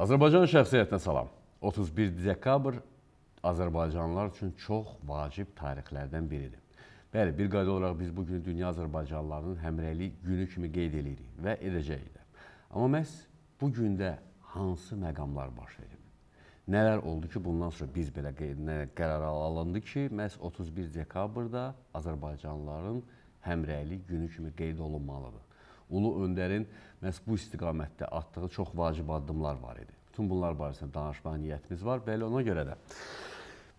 Azərbaycan şəxsiyyətinə salam. 31 dekabr Azərbaycanlılar üçün çox vacib tarixlərdən biridir. Bəli, bir qayda olaraq biz bu günü dünya Azərbaycanlılarının həmrəylik günü kimi qeyd edirik və edəcəyik də. Amma məhz bu gündə hansı məqamlar baş verib? Nələr oldu ki, bundan sonra biz belə qərar alındı ki, məhz 31 dekabrda Azərbaycanlıların həmrəylik günü kimi qeyd olunmalıdır. Ulu öndərin məhz bu istiqamətdə atdığı çox vacib addımlar var idi. Bütün bunlar barəsində danışmaq niyyətimiz var. Bəli, ona görə də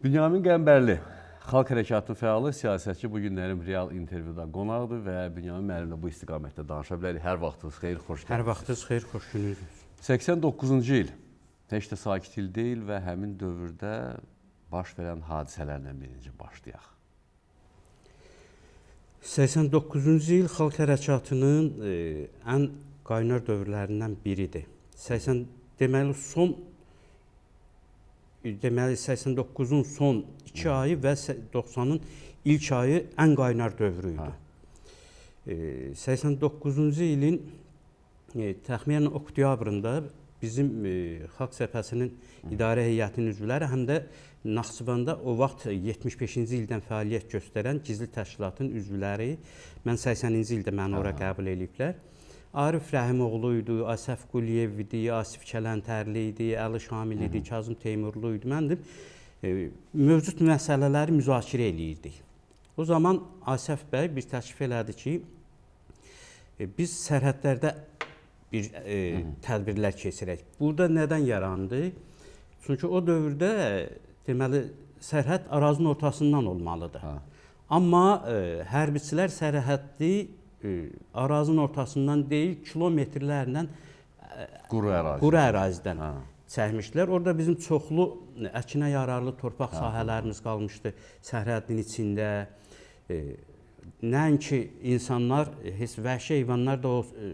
Bünyamin Qəmbərli Xalq Hərəkatının fəalı siyasətçi bu günlərin real intervyuda qonaqdır və Bünyamin müəllimlə bu istiqamətdə danışa bilərik. Hər vaxtınız xeyir, xoş gəlmisiniz. Hər vaxtınız xeyir, xoş gününüz. 89-cu il heç də sakit il deyil və həmin dövrdə baş verən hadisələrlə birinci başlayaq. 89-cu il xalq hərəkatının e, ən qaynar dövrlərindən biridir. 80 deməli son deməli 89-un son 2 ayı və 90-ın ilk ayı ən qaynar dövrü idi. Hə. E, 89-cu ilin e, təxminən oktyabrında bizim e, xalq səhifəsinin idarə heyətinin üzvləri həm də Naxçıvanda o vaxt 75-ci ildən fəaliyyət göstərən gizli təşkilatın üzvləri mən 80-ci ildə məni ora qəbul eləyiblər. Arif Rəhimoğlu idi, Asəf Quliyev idi, Asif Kələntərli idi, Əli Şamil idi, Kazım Teymurlu idi. Mən də e, mövcud məsələləri müzakirə eləyirdik. O zaman Asəf bəy bir təklif elədi ki, e, biz sərhədlərdə bir e, tədbirlər keçirək. Burada nədən yarandı? Çünki o dövrdə deməli sərhəd ərazinin ortasından olmalıdır. Hə. Amma e, hərbiçilər sərhəddi e, ərazinin ortasından deyil, kilometrlərlə e, quru ərazidən, quru ərazidən hə. çəkmişdilər. Orada bizim çoxlu əkinə yararlı torpaq hə. sahələrimiz qalmışdı sərhədin içində. E, Nəinki insanlar, e, heç vəhşi heyvanlar da o e,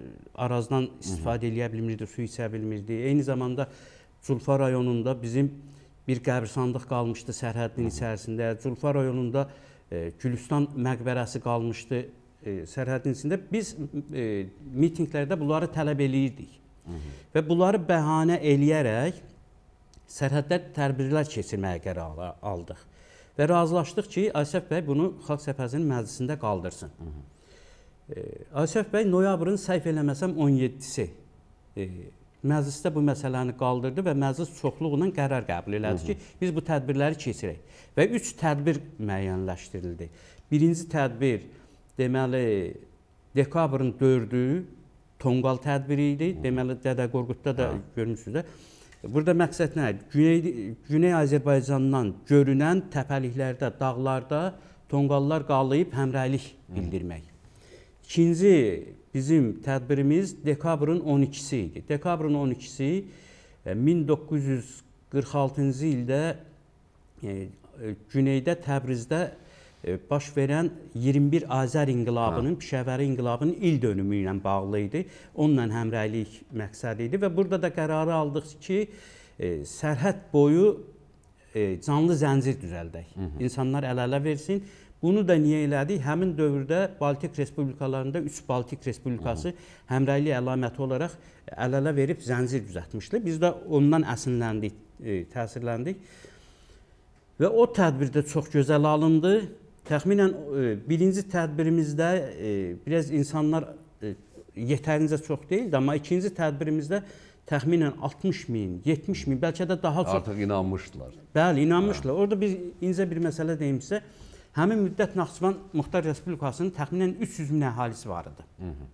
arazdan istifadə eləyə bilmirdi, su içə bilmirdi. Eyni zamanda Culfa rayonunda bizim bir qəbrsandıq qalmışdı sərhədin içərisində. Culfa rayonunda e, Gülüstan məqbərəsi qalmışdı e, sərhədin içində. Biz e, mitinqlərdə bunları tələb eləyirdik. Hı -hı. Və bunları bəhanə eləyərək sərhəddə tədbirlər keçirməyə qərar aldıq və razılaşdıq ki, Asif bəy bunu Xalq Səhvəsinin məclisində qaldırsın. Hı -hı. Asif bəy noyabrın səhv eləməsəm 17-si e, məclisdə bu məsələni qaldırdı və məclis çoxluqla qərar qəbul elədi ki, biz bu tədbirləri keçirək. Və 3 tədbir müəyyənləşdirildi. Birinci tədbir deməli dekabrın 4-ü Tonqal tədbiri idi. Deməli Dədə Qorqudda da hə. görmüsünüz də Burada məqsəd nədir? Güney, Güney Azərbaycandan görünən təpəliklərdə, dağlarda tonqallar qallayıb həmrəylik bildirmək. İkinci bizim tədbirimiz dekabrın 12-si idi. Dekabrın 12-si 1946-cı e, ildə e, Güneydə Təbrizdə E, baş verən 21 Azər inqilabının, hə. Pişəvəri inqilabının il dönümü ilə bağlı idi. Onunla həmrəylik məqsədi idi və burada da qərarı aldıq ki, e, sərhəd boyu e, canlı zəncir düzəldək. Hı -hı. İnsanlar əl-ələ versin. Bunu da niyə elədik? Həmin dövrdə Baltik respublikalarında 3 Baltik respublikası həmrəylik əlaməti olaraq əl-ələ verib zəncir düzəltmişdi. Biz də ondan əsinləndik, təsirləndik. Və o tədbirdə çox gözəl alındı. Təxminən e, birinci tədbirimizdə e, biraz insanlar e, yetərincə çox deyildi, amma ikinci tədbirimizdə təxminən 60 min, 70 min, bəlkə də daha çox. Artıq inanmışdılar. Bəli, inanmışdılar. Hə. Orada bir incə bir məsələ deyim sizə. Həmin müddət Naxçıvan Muxtar Respublikasının təxminən 300 min əhalisi var idi. Hı -hı.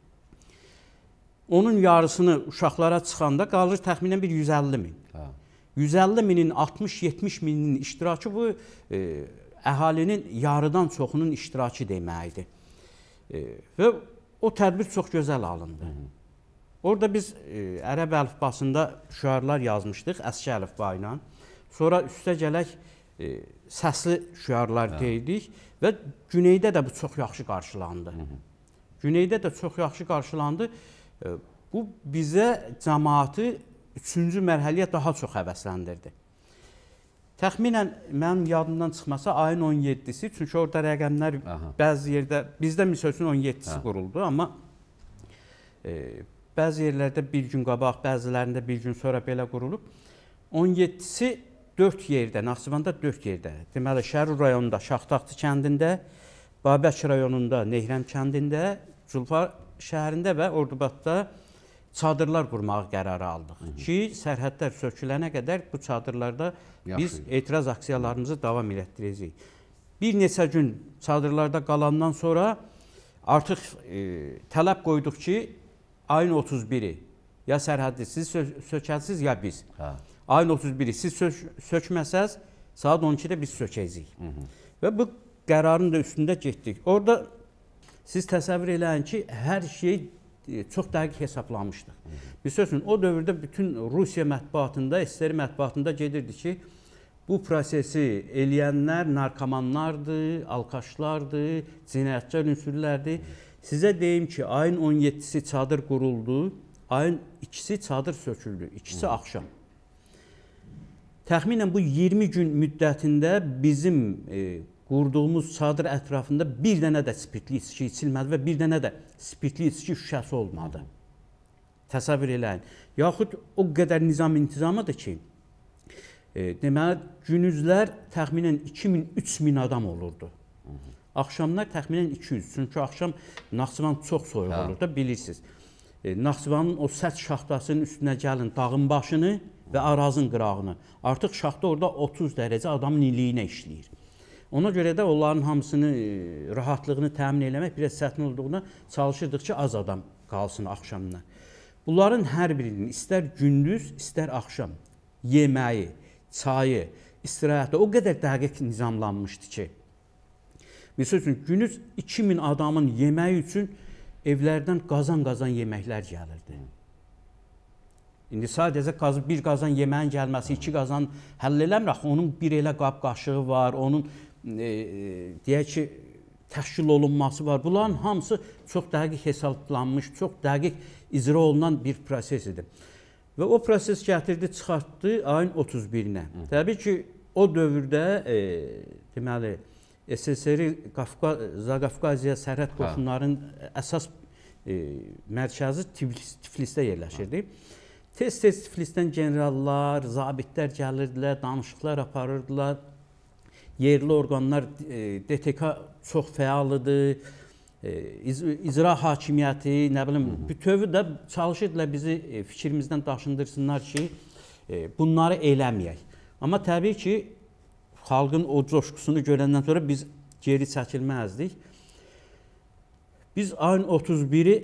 Onun yarısını uşaqlara çıxanda qalır təxminən bir 150 min. Hə. 150 minin 60-70 mininin iştirakı bu e, əhalinin yarıdan çoxunun iştirakı deməkdir. E, və o tədbir çox gözəl alındı. Orada biz e, ərəb əlifbasında şüarlar yazmışdıq əski əlifba ilə. Sonra üstə gələk e, səsli şüarlar hə. deyildik və Güneydə də bu çox yaxşı qarşılandı. Güneydə də çox yaxşı qarşılandı. Bu bizə cəmaatı üçüncü mərhələyə daha çox həvəsləndirdi. Təxminən mənim yadımdan çıxmasa ayın 17-si, çünki orada rəqəmlər Aha. bəzi yerdə bizdə məsəl üçün 17-si hə. quruldu, amma e, bəzi yerlərdə bir gün qabaq, bəzilərində bir gün sonra belə qurulub. 17-si 4 yerdə, Naxçıvanda 4 yerdə. Deməli Şərur rayonunda Şaxtaqçı kəndində, Babək rayonunda Nehrəm kəndində, Culfar şəhərində və Ordubadda çadırlar qurmağı qərarı aldıq Hı -hı. ki, sərhədlər sökülənə qədər bu çadırlarda Yaxşı. biz etiraz aksiyalarımızı davam elətdirəcəyik. Bir neçə gün çadırlarda qalandan sonra artıq e, tələb qoyduq ki, ayın 31-i ya sərhəddi siz sö sökəsiz ya biz. Hə. Ayın 31-i siz sö sökməsəz, saat 12-də biz sökəcəyik. Hı -hı. Və bu qərarın da üstündə getdik. Orada siz təsəvvür eləyin ki, hər şey E, çox dəqiq hesablamışdıq. Məsəl üçün o dövrdə bütün Rusiya mətbuatında, SSR mətbuatında gedirdi ki, bu prosesi eləyənlər narkomanlardır, alkaşlardır, cinayətkar ünsürlərdir. Sizə deyim ki, ayın 17-si çadır quruldu, ayın 2-si çadır söküldü, ikisi axşam. Təxminən bu 20 gün müddətində bizim e, qurduğumuz çadır ətrafında bir dənə də spirtli içki içilmədi və bir dənə də spirtli içki şüşəsi olmadı. Təsəvvür eləyin. Yaxud o qədər nizam intizamıdır ki, e, deməli gündüzlər təxminən 2000-3000 adam olurdu. Axşamlar təxminən 200, çünki axşam Naxçıvan çox soyuq hə. olur da bilirsiniz. E, Naxçıvanın o səth şaxtasının üstünə gəlin dağın başını və arazın qırağını. Artıq şaxta orada 30 dərəcə adamın iliyinə işləyir. Ona görə də onların hamısını, e, rahatlığını təmin eləmək biraz çətin olduğuna çalışırdıq ki, az adam qalsın axşamına. Bunların hər birinin istər gündüz, istər axşam yeməyi, çayı, istirahəti o qədər dəqiq nizamlanmışdı ki, Məsəl üçün günüz 2000 adamın yeməyi üçün evlərdən qazan-qazan yeməklər gəlirdi. İndi sadəcə qaz, bir qazan yeməyin gəlməsi, iki qazan həll eləmirək. Onun bir elə qab qaşığı var, onun E, deyək ki, təşkil olunması var. Bunların hamısı çox dəqiq hesablanmış, çox dəqiq icra olunan bir prosesidir. Və o proses gətirdi, çıxartdı ayın 31-nə. Təbii ki, o dövrdə e, deməli SSR Qafqaz Zaqafqaziya sərhəd hə. qoşunlarının əsas e, mərkəzi Tiflis, Tiflisdə yerləşirdi. Hə. Tez-tez Tiflisdən generallar, zabitlər gəlirdilər, danışıqlar aparırdılar, yerli orqanlar e, DTK çox fəaldır. E, İcra hakimiyyəti, nə bilim, bütöv də çalışırdılar bizi e, fikrimizdən daşındırsınlar ki, bunları eləməyək. Amma təbii ki, xalqın o coşqusunu görəndən sonra biz geri çəkilməzdik. Biz ayın 31-i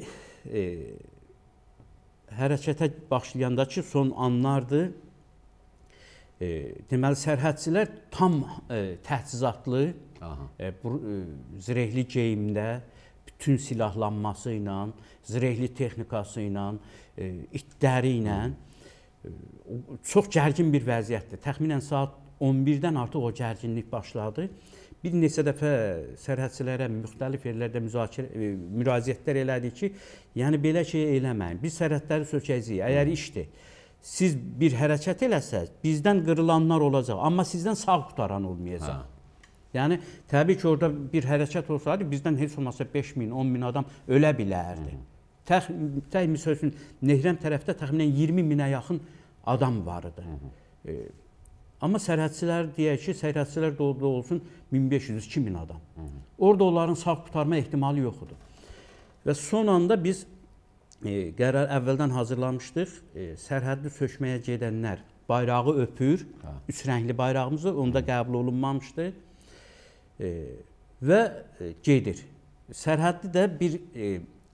hərəkətə başlayandakı son anlardır. E, deməli sərhədçilər tam e, təchizatlı e, zirehli geyimdə bütün silahlanması ilə, zirehli texnikası ilə, itləri ilə çox gərgin bir vəziyyətdir. Təxminən saat 11-dən artıq o gərginlik başladı. Bir neçə dəfə sərhədçilərə müxtəlif yerlərdə müzakirə müraciətlər elədik ki, yəni belə şey eləməyin. Biz sərhədləri sökəcəyik. Əgər işdir, siz bir hərəkət eləsəz, bizdən qırılanlar olacaq, amma sizdən sağ qutaran olmayacaq. Hə. Yəni təbii ki, orada bir hərəkət olsaydı bizdən heç olmasa 5 min, 10 min adam ölə bilərdi. Təx təxmin üçün Nehrəm tərəfdə təxminən 20 minə yaxın adam var idi. E, amma sərhədçilər deyək ki, sərhədçilər doğruda olsun 1500-2000 adam. Hı -hı. Orada onların sağ qurtarma ehtimalı yox idi. Və son anda biz E, qərar əvvəldən hazırlamışdıq. E, Sərhədli sökməyə gedənlər bayrağı öpür. Hə. Üç rəngli bayrağımızı onda qəbul olunmamışdı. E, və gedir. Sərhədli də bir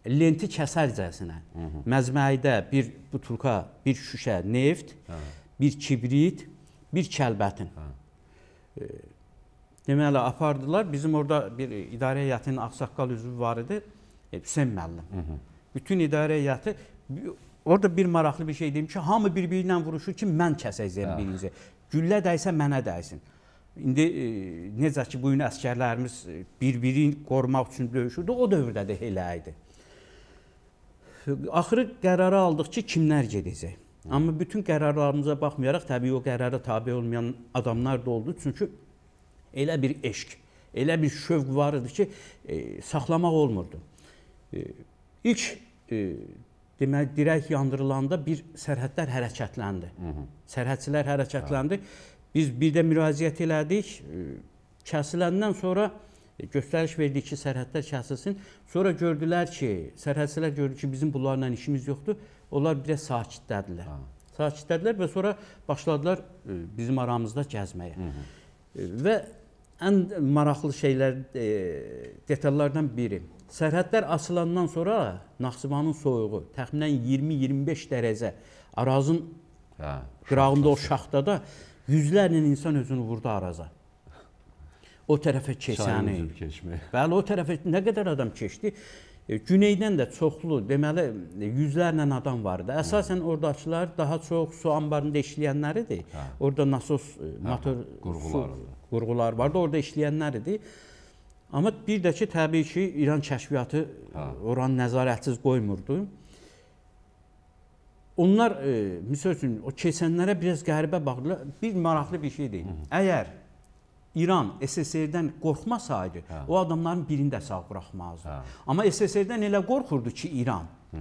lenti kəsərcəsinə məzməyidə bir butulka, bir şüşə neft, hə. bir kibrit, bir kəlbətin. Hə. Deməli apardılar. Bizim orada bir idarə heyətinin ağsaqqal üzvü var idi, Hüseyn müəllim. Hı -hı bütün idarə heyəti orada bir maraqlı bir şey deyim ki, hamı bir-birinlə vuruşur ki, mən kəsəcəyəm birinizi. Hə. Güllə dəysə mənə dəysin. İndi e, necə ki bu gün əskərlərimiz e, bir-birini qorumaq üçün döyüşürdü, o dövrdə də elə idi. Axırı qərarı aldıq ki, kimlər gedəcək. Amma bütün qərarlarımıza baxmayaraq təbii o qərara tabe olmayan adamlar da oldu. Çünki elə bir eşq, elə bir şövq var idi ki, e, saxlamaq olmurdu. E, ilk deməli dirək yandırılanda bir sərhədlər hərəkətləndi. Hı -hı. Sərhədçilər hərəkətləndi. Hə. Biz bir də müraciət elədik. Kəsiləndən sonra e, göstəriş verdik ki, sərhədlər kəsilsin. Sonra gördülər ki, sərhədçilər gördü ki, bizim bunlarla işimiz yoxdur. Onlar biraz sakitdədilər. Hə. Sakitdədilər və sonra başladılar e, bizim aramızda gəzməyə. Hı e, və ən maraqlı şeylər e, detallardan biri Sərhədlər açılandan sonra Naxçıvanın soyuğu təxminən 20-25 dərəcə Arazın hə, qırağında o şaxtada yüzlərlə insan özünü vurdu Araza. O tərəfə keçəni. Bəli, o tərəfə nə qədər adam keçdi? E, güneydən də çoxlu, deməli, yüzlərlə adam var idi. Hə. Əsasən ordakılar daha çox su anbarında işləyənlər idi. Hə. Orada nasos, e, hə, motor hə, qurğular, su, qurğular vardı. Orada işləyənlər idi. Hə. Amma bir də ki, təbii ki, İran kəşfiyyatı hə. oranı nəzarətsiz qoymurdu. Onlar, e, misal üçün, o keçənlərə biraz qəribə baxdılar. Bir maraqlı bir şey deyim. Hı -hı. Əgər İran SSR-dən qorxmasaydı, hə. o adamların birini də sağ buraxmazdı. Hə. Amma SSR-dən elə qorxurdu ki, İran. Hı.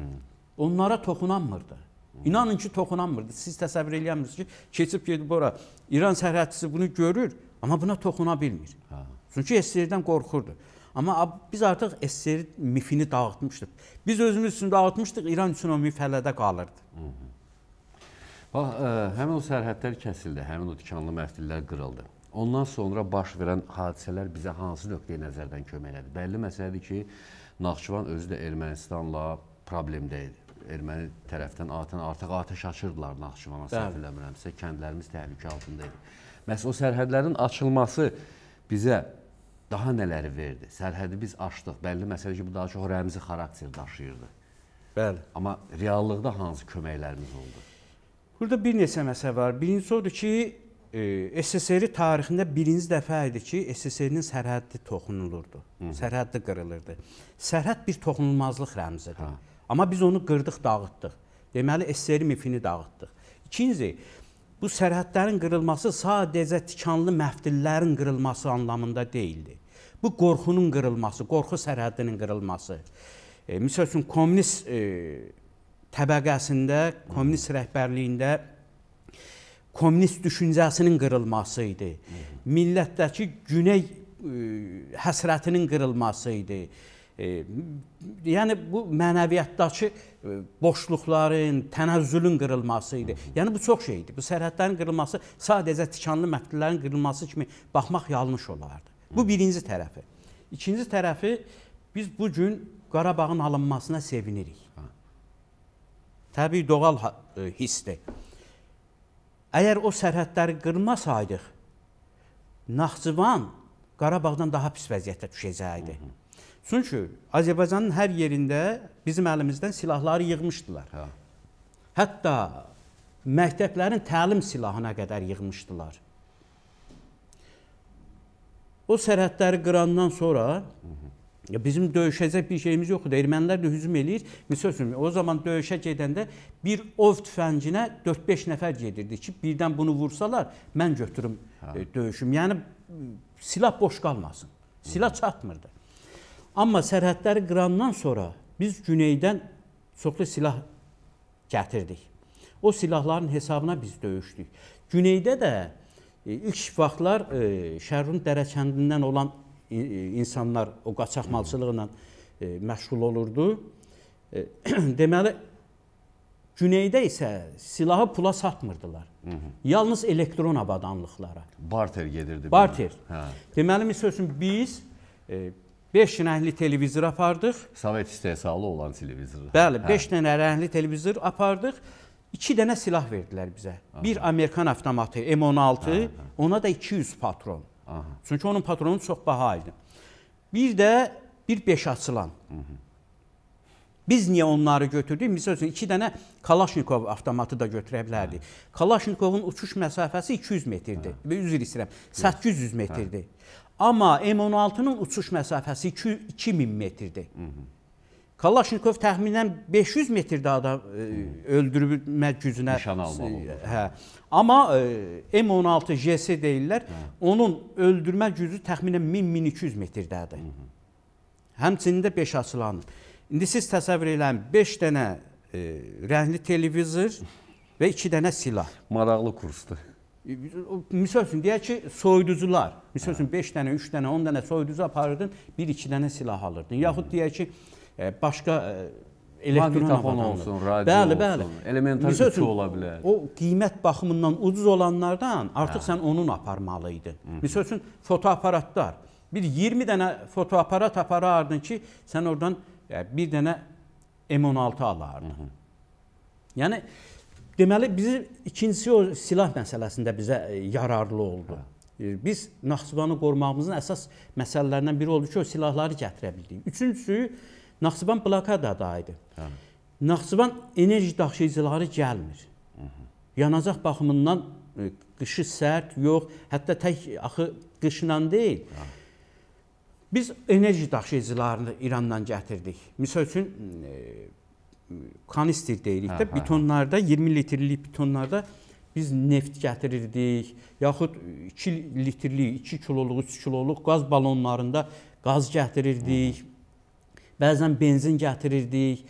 Onlara toxunanmırdı. İnanın ki, toxunanmırdı. Siz təsəvvür eləyirsiniz ki, keçib gedib ora İran sərhədçisi bunu görür, amma buna toxuna bilmir. Hə. Çünki SSR-dən qorxurdu. Amma biz artıq SSR mifini dağıtmışdıq. Biz özümüz üçün dağıtmışdıq, İran üçün o mif hələ də qalırdı. Hı -hı. Bax, ə, e, həmin o sərhədlər kəsildi, həmin o tikanlı məftillər qırıldı. Ondan sonra baş verən hadisələr bizə hansı nöqtəyə nəzərdən kömək elədi? Bəlli məsələdir ki, Naxçıvan özü də Ermənistanla problemdə idi. Erməni tərəfdən atən artıq atəş açırdılar Naxçıvana, səhv eləmirəmsə, kəndlərimiz təhlükə altında idi. Məhz o sərhədlərin açılması bizə daha nələri verdi? Sərhədi biz aşdıq. Bəlli məsələ ki, bu daha çox rəmzi xarakter daşıyırdı. Bəli. Amma reallıqda hansı köməklərimiz oldu? Burada bir neçə məsələ var. Birincisi odur ki, e, SSR tarixində birinci dəfə idi ki, SSR-nin sərhədi toxunulurdu. Hı. Sərhədi qırılırdı. Sərhəd bir toxunulmazlıq rəmzidir. Ha. Hə. Amma biz onu qırdıq, dağıtdıq. Deməli SSR mifini dağıtdıq. İkinci, bu sərhədlərin qırılması sadəcə tikanlı məftillərin qırılması anlamında deyildi. Bu qorxunun qırılması, qorxu sərhədinin qırılması. E, misal üçün kommunist e, təbəqəsində, kommunist rəhbərliyində kommunist düşüncəsinin qırılması idi. Millətdəki güney e, həsrətinin qırılması idi. E, yəni bu mənəviyyatdakı e, boşluqların, tənəzzülün qırılması idi. Yəni bu çox şey idi. Bu sərhədlərin qırılması sadəcə tikanlı məftillərin qırılması kimi baxmaq yanlış olardı. Bu birinci tərəfi. İkinci tərəfi biz bu gün Qarabağın alınmasına sevinirik. Ha. Təbii doğal e, hissdir. Əgər o sərhədləri qırmasaydıq, Naxçıvan Qarabağdan daha pis vəziyyətə düşəcəkdi. Hı -hı. Çünki Azərbaycanın hər yerində bizim əlimizdən silahları yığmışdılar. Hə. Hətta məktəblərin təlim silahına qədər yığmışdılar. O sərhədləri qırandan sonra Ya bizim döyüşəcək bir şeyimiz yoxdur. Ermənilər də hücum eləyir. Məsəl üçün o zaman döyüşə gedəndə bir ov tüfənginə 4-5 nəfər gedirdi ki, birdən bunu vursalar mən götürüm hə. döyüşüm. Yəni silah boş qalmasın. Silah çatmırdı. Amma sərhədləri qırandan sonra biz güneydən çoxlu silah gətirdik. O silahların hesabına biz döyüşdük. Güneydə də E, ilk vaxtlar e, Şərrun Dərəçəndindən olan e, insanlar o qaçaq malçılıqla məşğul olurdu. Deməli Güneydə isə silahı pula satmırdılar. Hı -hı. Yalnız elektron abadanlıqlara. Barter gedirdi. Barter. Hə. Deməli məsəl üçün biz 5 e, rəngli televizor apardıq. Sovet istehsalı olan televizor. Bəli, 5 dənə rəngli televizor apardıq. İki dənə silah verdilər bizə. Aha. Bir Amerikan avtomatı M16, aha, aha. ona da 200 patron. Aha. Çünki onun patronu çox baha idi. Bir də bir 5 açılan. Aha. Biz niyə onları götürdük? Misal üçün 2 dənə Kalaşnikov avtomatı da götürə bilərdik. Hə. Kalaşnikovun uçuş məsafəsi 200 metrdir. Hə. Üzr istəyirəm, 800 metrdir. Hə. Amma M16-nın uçuş məsafəsi 2000 metrdir. Hı -hı. Kallaşnikov təxminən 500 metrdə adam e, öldürmə gücünə nişan almalı. E, hə. Amma e, M16 JS deyirlər, hə. onun öldürmə gücü təxminən 1000-1200 metrdədir. Hı -hı. Həmçinin də 5 açılanır. İndi siz təsəvvür eləyin, 5 dənə e, rəngli televizor və 2 dənə silah. Maraqlı kursdur. Misal üçün, deyək ki, soyducular. Misal hə. üçün, 5 dənə, 3 dənə, 10 dənə soyducu aparırdın, 1-2 dənə silah alırdın. Yaxud deyək ki, başqa e, elektron olsun, radio bəli, bəli. olsun, elementar üçün, ola bilər. O qiymət baxımından ucuz olanlardan artıq hə. sən onun aparmalı idin. Məsəl üçün fotoaparatlar. Bir 20 dənə fotoaparat aparardın ki, sən oradan e, bir dənə M16 alardın. Hı -hı. Yəni deməli bizim ikincisi o silah məsələsində bizə e, yararlı oldu. Hə. Biz Naxçıvanı qorumağımızın əsas məsələlərindən biri oldu ki, o silahları gətirə bildik. Üçüncüsü Naxçıvan blokadada idi. Hə. Naxçıvan enerji daşıyıcıları gəlmir. Hı -hı. Yanacaq baxımından e, qışı sərt, yox, hətta tək axı qışla deyil. Hə. Biz enerji daşıyıcılarını İrandan gətirdik. Məsəl üçün e, kanister deyirik hə, də, hə, hə, hə. bitonlarda 20 litrlik bitonlarda biz neft gətirirdik, yaxud 2 litrlik, 2 kiloluq, 3 kiloluq qaz balonlarında qaz gətirirdik. Hı -hı bəzən benzin gətirirdik.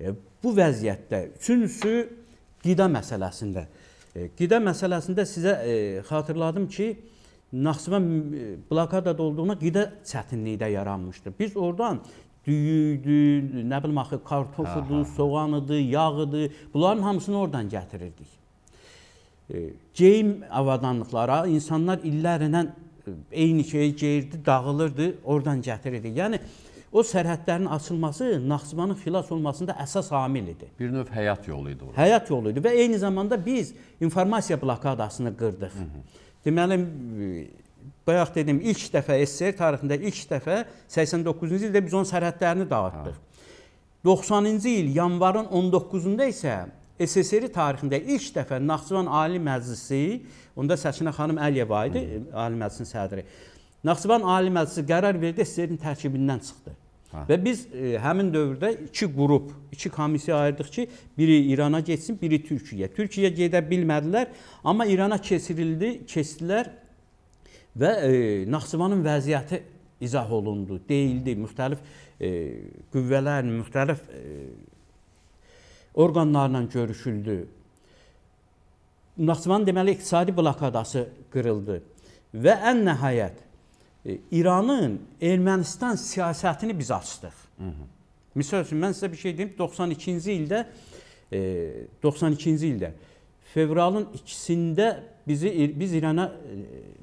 E, bu vəziyyətdə üçüncüsü qida məsələsində. E, qida məsələsində sizə e, xatırladım ki, Naxçıvan blokadada olduğuna qida çətinliyi də yaranmışdı. Biz oradan düyüdü, nə bilim axı kartofudu, soğanıdı, yağıdı, bunların hamısını oradan gətirirdik. Geyim avadanlıqlara insanlar illərlə eyni şeyi geyirdi, dağılırdı, oradan gətirirdi. Yəni O sərhədlərin açılması Naxçıvanın xilas olmasında əsas amil idi. Bir növ həyat yolu idi orada. Həyat yolu idi və eyni zamanda biz informasiya blokadasını qırdıq. Hı -hı. Deməli bayaq dedim ilk dəfə SSR tarixində ilk dəfə 89-cu ildə biz onun sərhədlərini dağıtdıq. 90-cı hə. il yanvarın 19-da isə SSR tarixində ilk dəfə Naxçıvan Ali Məclisi, onda Səkinə xanım Əliyeva idi, Hı. Ali Məclisin sədri. Naxçıvan Ali Məclisi qərar verdi, SSR-in tərkibindən çıxdı. Hə. Və biz e, həmin dövrdə iki qrup, iki komissiya ayırdıq ki, biri İrana getsin, biri Türkiyəyə. Türkiyəyə gedə bilmədilər, amma İrana keçirildi, keçdilər və e, Naxçıvanın vəziyyəti izah olundu, deyildi. Müxtəlif e, qüvvələrlə, müxtəlif e, orqanlarla görüşüldü. Naxçıvanın deməli iqtisadi blokadası qırıldı və ən nəhayət E, İranın Ermənistan siyasətini biz açdıq. Məsəl üçün mən sizə bir şey deyim, 92-ci ildə 92-ci e, ildə fevralın 2-sində bizi biz İrana e,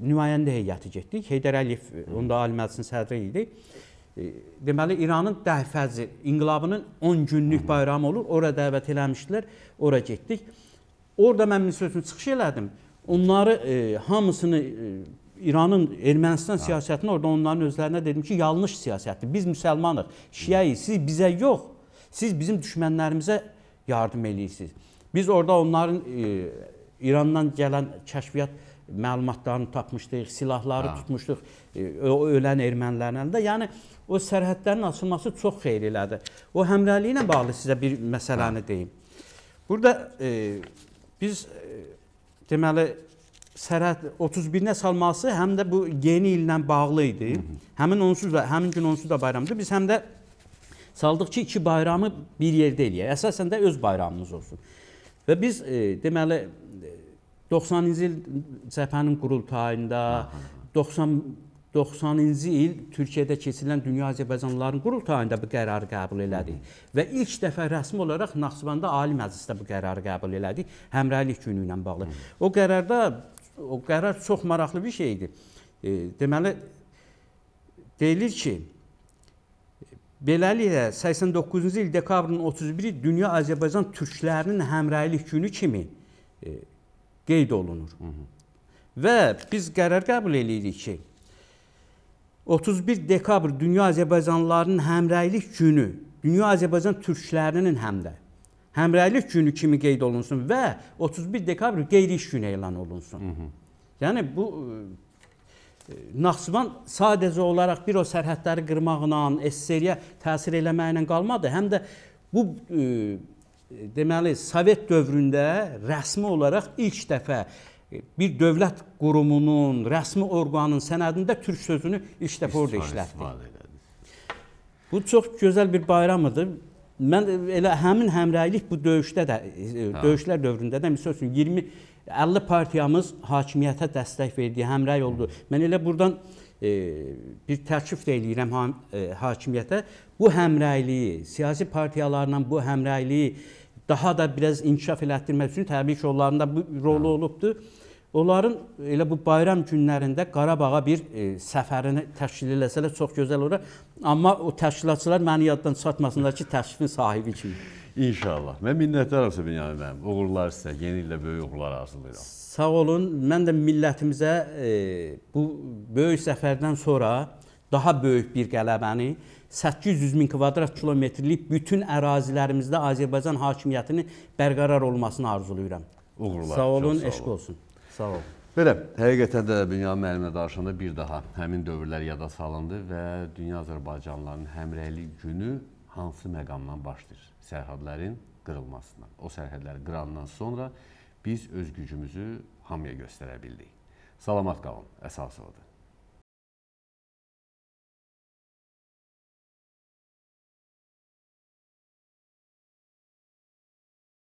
nümayəndə heyəti getdik. Heydər Əliyev onda Ali Məclisin sədri idi. Deməli İranın dəhfəzi inqilabının 10 günlük bayramı olur. Ora dəvət eləmişdilər. Ora getdik. Orda mən məsəl üçün çıxış elədim. Onları e, hamısını e, İranın Ermənistan siyasətini orada onların özlərinə dedim ki, yanlış siyasətdir. Biz müsəlmanıq, şiəyik. Siz bizə yox, siz bizim düşmənlərimizə yardım eləyirsiniz. Biz orada onların e, İrandan gələn kəşfiyyat məlumatlarını tapmışdıq, silahları ha. tutmuşduq e, ölən ermənilərin əlində. Yəni o sərhədlərin açılması çox xeyir elədi. O həmrəliyi ilə bağlı sizə bir məsələni ha. deyim. Burada e, biz e, deməli sərhəd 31-nə salması həm də bu yeni illə bağlı idi. Hı -hı. Həmin onsuz da həmin gün onsuz da bayramdır. Biz həm də saldıq ki, iki bayramı bir yerdə eləyək. Əsasən də öz bayramımız olsun. Və biz e, deməli 90-cı il cəbhənin qurultayında, Aha. 90 90-cı il Türkiyədə keçirilən Dünya Azərbaycanlıların qurultayında bu qərarı qəbul elədik. Və ilk dəfə rəsmi olaraq Naxçıvanda Ali Məclisdə bu qərarı qəbul elədik, həmrəylik günü ilə bağlı. Hı. O qərarda o qərar çox maraqlı bir şeydir. E, deməli deyilir ki, beləliklə 89-cu il dekabrın 31-i dünya Azərbaycan türklərinin həmrəylik günü kimi e, qeyd olunur. Hı -hı. Və biz qərar qəbul edirik ki, 31 dekabr dünya Azərbaycanlılarının həmrəylik günü dünya Azərbaycan türklərinin həm də həmrəylik günü kimi qeyd olunsun və 31 dekabr qeyri-iş günü elan olunsun. Hı -hı. Yəni bu e, e, Naxçıvan sadəcə olaraq bir o sərhədləri qırmaqla, SSR-yə təsir eləməklə qalmadı, həm də bu e, deməli Sovet dövründə rəsmi olaraq ilk dəfə e, bir dövlət qurumunun, rəsmi orqanın sənədində türk sözünü ilk dəfə orada işlətdi. Bu çox gözəl bir bayram idi. Mən elə həmin həmrəylik bu döyüşdə də e, e, hə. döyüşlər dövründə də məsəl üçün 20 50 partiyamız hakimiyyətə dəstək verdi, həmrəy oldu. Mən elə burdan e, bir təklif də eləyirəm ha, e, hakimiyyətə. Bu həmrəyliyi, siyasi partiyalarla bu həmrəyliyi daha da biraz inkişaf elətdirmək üçün təbii ki, onların da bu rolu hə. olubdur. Onların elə bu bayram günlərində Qarabağa bir e, səfərini təşkil eləsələr çox gözəl olar. Amma o təşkilatçılar məni yaddan çıxartmasınlar ki, təşrifin sahibi kimi. İnşallah. Mən minnətdaram sizə Binyamin müəllim. Uğurlar sizə, yeni illə böyük uğurlar arzulayıram. Sağ olun. Mən də millətimizə e, bu böyük səfərdən sonra daha böyük bir qələbəni 800 min kvadrat kilometrlik bütün ərazilərimizdə Azərbaycan hakimiyyətinin bərqərar olmasını arzulayıram. Uğurlar. Sağ olun, sağ olun. eşq olsun. Sağ ol. Belə, həqiqətən də Dünya müəllimlə danışanda bir daha həmin dövrlər yada salındı və Dünya Azərbaycanlılarının həmrəylik günü hansı məqamdan başlayır? Sərhədlərin qırılmasından. O sərhədləri qırandan sonra biz öz gücümüzü hamıya göstərə bildik. Salamat qalın, əsas oldu.